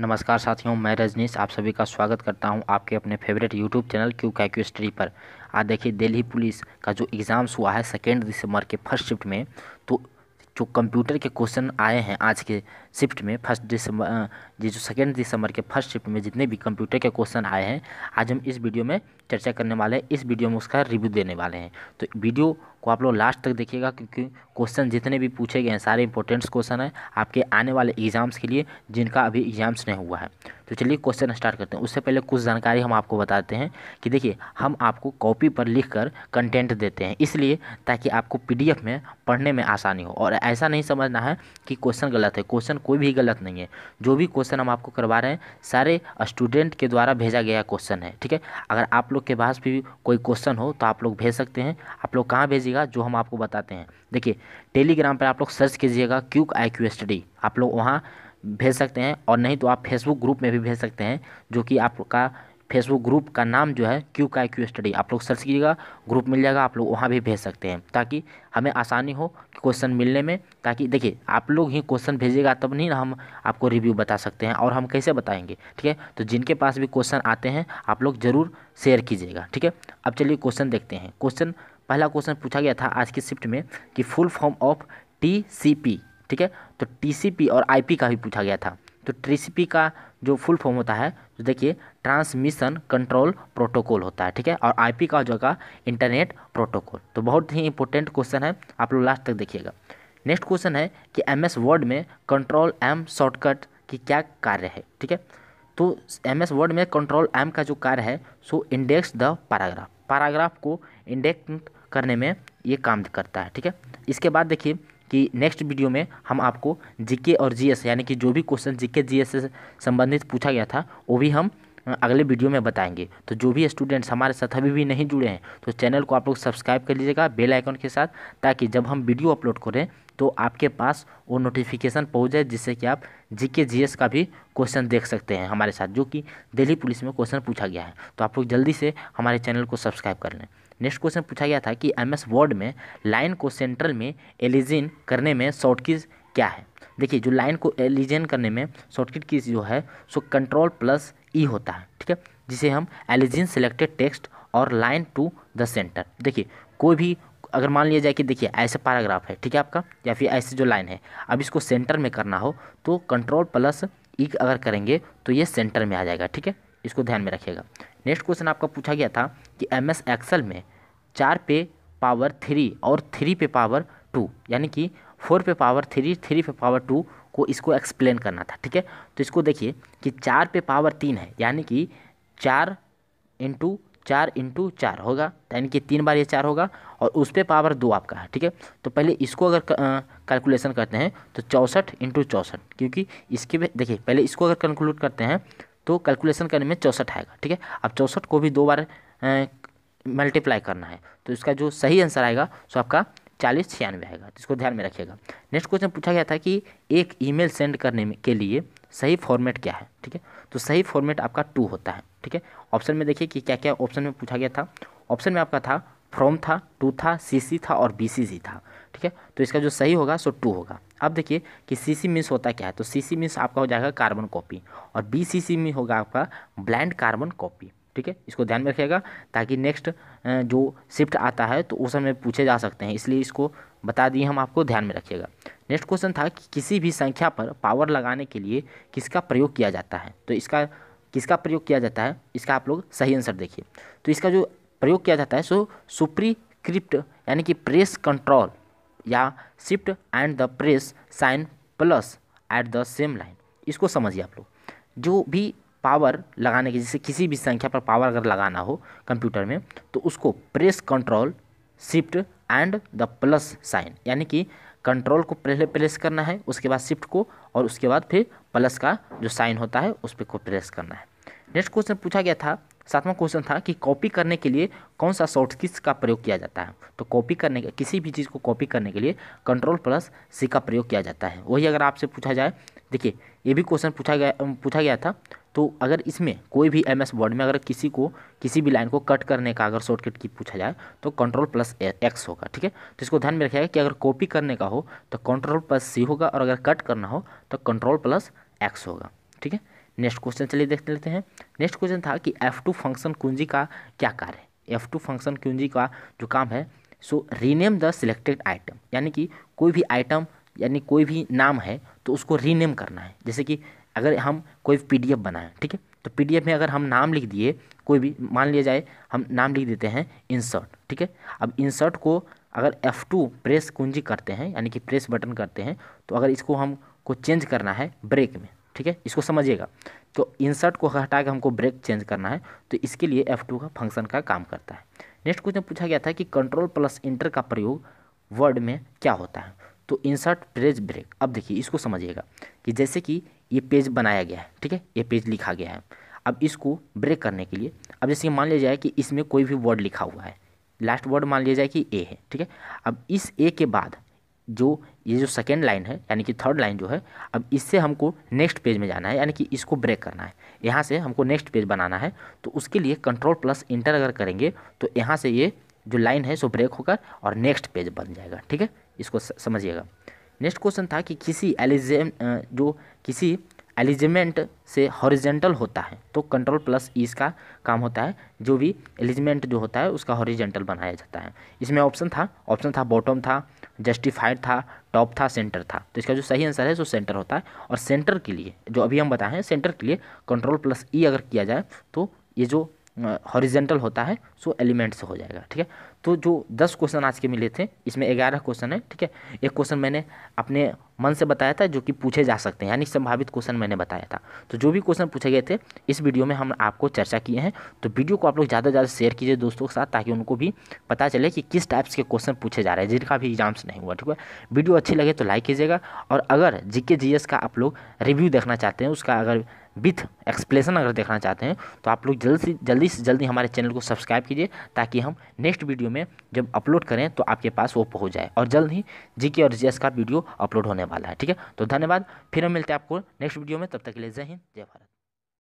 नमस्कार साथियों मैं रजनीश आप सभी का स्वागत करता हूं आपके अपने फेवरेट यूट्यूब चैनल क्यू कैक्यू क्यू स्टडी पर आज देखिए दिल्ली पुलिस का जो एग्ज़ाम्स हुआ है सेकेंड दिसंबर के फर्स्ट शिफ्ट में तो जो कंप्यूटर के क्वेश्चन आए हैं आज के शिफ्ट में फर्स्ट दिसंबर ये जो सेकेंड दिसंबर के फर्स्ट शिफ्ट में जितने भी कंप्यूटर के क्वेश्चन आए हैं आज हम इस वीडियो में चर्चा करने वाले हैं इस वीडियो में उसका रिव्यू देने वाले हैं तो वीडियो को आप लोग लास्ट तक देखिएगा क्योंकि क्वेश्चन जितने भी पूछे गए हैं सारे इंपॉर्टेंट्स क्वेश्चन हैं आपके आने वाले एग्ज़ाम्स के लिए जिनका अभी एग्ज़ाम्स नहीं हुआ है तो चलिए क्वेश्चन स्टार्ट करते हैं उससे पहले कुछ जानकारी हम आपको बताते हैं कि देखिए हम आपको कॉपी पर लिख कर कंटेंट देते हैं इसलिए ताकि आपको पी में पढ़ने में आसानी हो और ऐसा नहीं समझना है कि क्वेश्चन गलत है क्वेश्चन कोई भी गलत नहीं है जो भी क्वेश्चन हम आपको करवा रहे हैं सारे स्टूडेंट के द्वारा भेजा गया क्वेश्चन है ठीक है अगर आप लोग के पास भी कोई क्वेश्चन हो तो आप लोग भेज सकते हैं आप लोग कहाँ भेजिएगा जो हम आपको बताते हैं देखिए टेलीग्राम पर आप लोग सर्च कीजिएगा क्यूक आई क्यू स्टडी आप लोग वहाँ भेज सकते हैं और नहीं तो आप फेसबुक ग्रुप में भी भेज सकते हैं जो कि आपका फेसबुक ग्रुप का नाम जो है क्यू का क्यू स्टडी आप लोग सर्च कीजिएगा ग्रुप मिल जाएगा आप लोग वहाँ भी भेज सकते हैं ताकि हमें आसानी हो क्वेश्चन मिलने में ताकि देखिए आप लोग ही क्वेश्चन भेजिएगा तब नहीं ना हम आपको रिव्यू बता सकते हैं और हम कैसे बताएंगे ठीक है तो जिनके पास भी क्वेश्चन आते हैं आप लोग ज़रूर शेयर कीजिएगा ठीक है अब चलिए क्वेश्चन देखते हैं क्वेश्चन पहला क्वेश्चन पूछा गया था आज के शिफ्ट में कि फुल फॉर्म ऑफ टी ठीक है तो टी और आई का भी पूछा गया था तो ट्रीसीपी का जो फुल फॉर्म होता है तो देखिए ट्रांसमिशन कंट्रोल प्रोटोकॉल होता है ठीक है और आईपी का हो जाएगा इंटरनेट प्रोटोकॉल तो बहुत ही इंपॉर्टेंट क्वेश्चन है आप लोग लास्ट तक देखिएगा नेक्स्ट क्वेश्चन है कि एम एस वर्ड में कंट्रोल एम शॉर्टकट की क्या कार्य है ठीक है तो एम एस वर्ड में कंट्रोल एम का जो कार्य है so index the paragraph paragraph को इंडेक्स करने में ये काम करता है ठीक है इसके बाद देखिए कि नेक्स्ट वीडियो में हम आपको जीके और जीएस यानी कि जो भी क्वेश्चन जीके जीएस से संबंधित पूछा गया था वो भी हम अगले वीडियो में बताएंगे तो जो भी स्टूडेंट्स हमारे साथ अभी भी नहीं जुड़े हैं तो चैनल को आप लोग सब्सक्राइब कर लीजिएगा बेल आइकन के साथ ताकि जब हम वीडियो अपलोड करें तो आपके पास वो नोटिफिकेशन पहुंच जाए जिससे कि आप जी के जी एस का भी क्वेश्चन देख सकते हैं हमारे साथ जो कि दिल्ली पुलिस में क्वेश्चन पूछा गया है तो आप लोग जल्दी से हमारे चैनल को सब्सक्राइब कर लें नेक्स्ट क्वेश्चन पूछा गया था कि एम एस वर्ड में लाइन को सेंट्रल में एलिजिन करने में शॉर्टकिज क्या है देखिए जो लाइन को एलिजिन करने में शॉर्टकट की जो है सो कंट्रोल प्लस ई होता है ठीक है जिसे हम एलिजिन सिलेक्टेड टेक्स्ट और लाइन टू द सेंटर देखिए कोई भी अगर मान लिया जाए कि देखिए ऐसे पैराग्राफ है ठीक है आपका या फिर ऐसे जो लाइन है अब इसको सेंटर में करना हो तो कंट्रोल प्लस ई अगर करेंगे तो ये सेंटर में आ जाएगा ठीक है इसको ध्यान में रखिएगा नेक्स्ट क्वेश्चन आपका पूछा गया था कि एम एस एक्सल में चार पे पावर थ्री और थ्री पे पावर टू यानी कि फोर पे पावर थ्री थ्री पे पावर टू को इसको एक्सप्लेन करना था ठीक है तो इसको देखिए कि चार पे पावर तीन है यानी कि चार इंटू चार इंटू चार होगा यानी कि तीन बार ये चार होगा और उस पर पावर दो आपका है ठीक है तो पहले इसको अगर कैलकुलेशन करते हैं तो चौंसठ इंटू चौंसठ क्योंकि इसके में देखिए पहले इसको अगर कैलकुलेट करते हैं तो कैलकुलेशन करने में चौंसठ आएगा ठीक है अब चौंसठ को भी दो बार मल्टीप्लाई करना है तो इसका जो सही आंसर आएगा सो आपका चालीस छियानवे आएगा तो इसको ध्यान में रखिएगा नेक्स्ट क्वेश्चन पूछा गया था कि एक ईमेल सेंड करने के लिए सही फॉर्मेट क्या है ठीक है तो सही फॉर्मेट आपका टू होता है ठीक है ऑप्शन में देखिए कि क्या क्या ऑप्शन में पूछा गया था ऑप्शन में आपका था फ्रॉम था टू था सी था और सी था ठीक है तो इसका जो सही होगा सो टू होगा अब देखिए कि सी सी मीन्स होता क्या है तो सी सी मीन्स आपका हो जाएगा कार्बन कॉपी और बी सी सी में होगा आपका ब्लैंड कार्बन कॉपी ठीक है इसको ध्यान में रखिएगा ताकि नेक्स्ट जो शिफ्ट आता है तो उस समय पूछे जा सकते हैं इसलिए इसको बता दिए हम आपको ध्यान में रखिएगा नेक्स्ट क्वेश्चन था कि किसी भी संख्या पर पावर लगाने के लिए किसका प्रयोग किया जाता है तो इसका किसका प्रयोग किया जाता है इसका आप लोग सही आंसर देखिए तो इसका जो प्रयोग किया जाता है सो सुप्री क्रिप्ट यानी कि प्रेस कंट्रोल या shift and the press sign plus at the same line इसको समझिए आप लोग जो भी पावर लगाने के जैसे किसी भी संख्या पर पावर अगर लगाना हो कंप्यूटर में तो उसको press control shift and the plus sign यानी कि कंट्रोल को पहले प्रेस करना है उसके बाद शिफ्ट को और उसके बाद फिर प्लस का जो साइन होता है उस पर को प्रेस करना है नेक्स्ट क्वेश्चन पूछा गया था सातवां क्वेश्चन था कि कॉपी करने के लिए कौन सा शॉर्ट किस का प्रयोग किया जाता है तो कॉपी करने के किसी भी चीज़ को कॉपी करने के लिए कंट्रोल प्लस सी का प्रयोग किया जाता है वही अगर आपसे पूछा जाए देखिए ये भी क्वेश्चन पूछा गया पूछा गया था तो अगर इसमें कोई भी एम एस वर्ड में अगर किसी को किसी भी लाइन को कट करने का अगर शॉर्टकट की पूछा जाए तो कंट्रोल प्लस एक्स होगा ठीक है तो इसको ध्यान में रखिएगा कि अगर कॉपी करने का हो तो कंट्रोल प्लस सी होगा और अगर कट करना हो तो कंट्रोल प्लस एक्स होगा ठीक है नेक्स्ट क्वेश्चन चलिए देख लेते हैं नेक्स्ट क्वेश्चन था कि एफ़ टू फंक्शन कुंजी का क्या कार्य है एफ़ टू फंक्शन कुंजी का जो काम है so rename the selected item यानी कि कोई भी आइटम यानी कोई भी नाम है तो उसको रीनेम करना है जैसे कि अगर हम कोई पी बनाएं ठीक है तो पी में अगर हम नाम लिख दिए कोई भी मान लिया जाए हम नाम लिख देते हैं इंसर्ट ठीक है अब इंसर्ट को अगर F2 प्रेस कुंजी करते हैं यानी कि प्रेस बटन करते हैं तो अगर इसको हमको चेंज करना है ब्रेक में ठीक है इसको समझिएगा तो इंसर्ट को हटा के हमको ब्रेक चेंज करना है तो इसके लिए F2 का फंक्शन का काम करता है नेक्स्ट क्वेश्चन पूछा गया था कि कंट्रोल प्लस इंटर का प्रयोग वर्ड में क्या होता है तो इंसर्ट प्रेस ब्रेक अब देखिए इसको समझिएगा कि जैसे कि ये पेज बनाया गया है ठीक है ये पेज लिखा गया है अब इसको ब्रेक करने के लिए अब जैसे मान लिया जाए कि इसमें कोई भी वर्ड लिखा हुआ है लास्ट वर्ड मान लिया जाए कि ए है ठीक है अब इस ए के बाद जो ये जो सेकेंड लाइन है यानी कि थर्ड लाइन जो है अब इससे हमको नेक्स्ट पेज में जाना है यानी कि इसको ब्रेक करना है यहाँ से हमको नेक्स्ट पेज बनाना है तो उसके लिए कंट्रोल प्लस इंटर अगर करेंगे तो यहाँ से ये जो लाइन है सो ब्रेक होकर और नेक्स्ट पेज बन जाएगा ठीक है इसको समझिएगा नेक्स्ट क्वेश्चन था कि किसी एलिजेम जो किसी एलिजमेंट से हॉरिजेंटल होता है तो कंट्रोल प्लस ई इसका काम होता है जो भी एलिजमेंट जो होता है उसका हॉरिजेंटल बनाया जाता है इसमें ऑप्शन था ऑप्शन था बॉटम था जस्टिफाइड था टॉप था सेंटर था तो इसका जो सही आंसर है सो सेंटर होता है और सेंटर के लिए जो अभी हम बताएं सेंटर के लिए कंट्रोल प्लस ई अगर किया जाए तो ये जो हॉरिजेंटल होता है सो एलिमेंट से हो जाएगा ठीक है तो जो दस क्वेश्चन आज के मिले थे इसमें ग्यारह क्वेश्चन है ठीक है एक क्वेश्चन मैंने अपने मन से बताया था जो कि पूछे जा सकते हैं यानी संभावित क्वेश्चन मैंने बताया था तो जो भी क्वेश्चन पूछे गए थे इस वीडियो में हम आपको चर्चा किए हैं तो वीडियो को आप लोग ज़्यादा से ज़्यादा शेयर कीजिए दोस्तों के साथ ताकि उनको भी पता चले कि किस टाइप्स के क्वेश्चन पूछे जा रहे हैं जिनका भी एग्जाम्स नहीं हुआ ठीक है वीडियो अच्छी लगे तो लाइक कीजिएगा और अगर जी जी एस का आप लोग रिव्यू देखना चाहते हैं उसका अगर विथ एक्सप्लेसन अगर देखना चाहते हैं तो आप लोग जल्दी से जल्दी से जल्दी हमारे चैनल को सब्सक्राइब कीजिए ताकि हम नेक्स्ट वीडियो में जब अपलोड करें तो आपके पास वो पहुंच जाए और जल्द ही जी के और जीएस का वीडियो अपलोड होने वाला है ठीक है तो धन्यवाद फिर हम मिलते हैं आपको नेक्स्ट वीडियो में तब तक के लिए जय हिंद जय भारत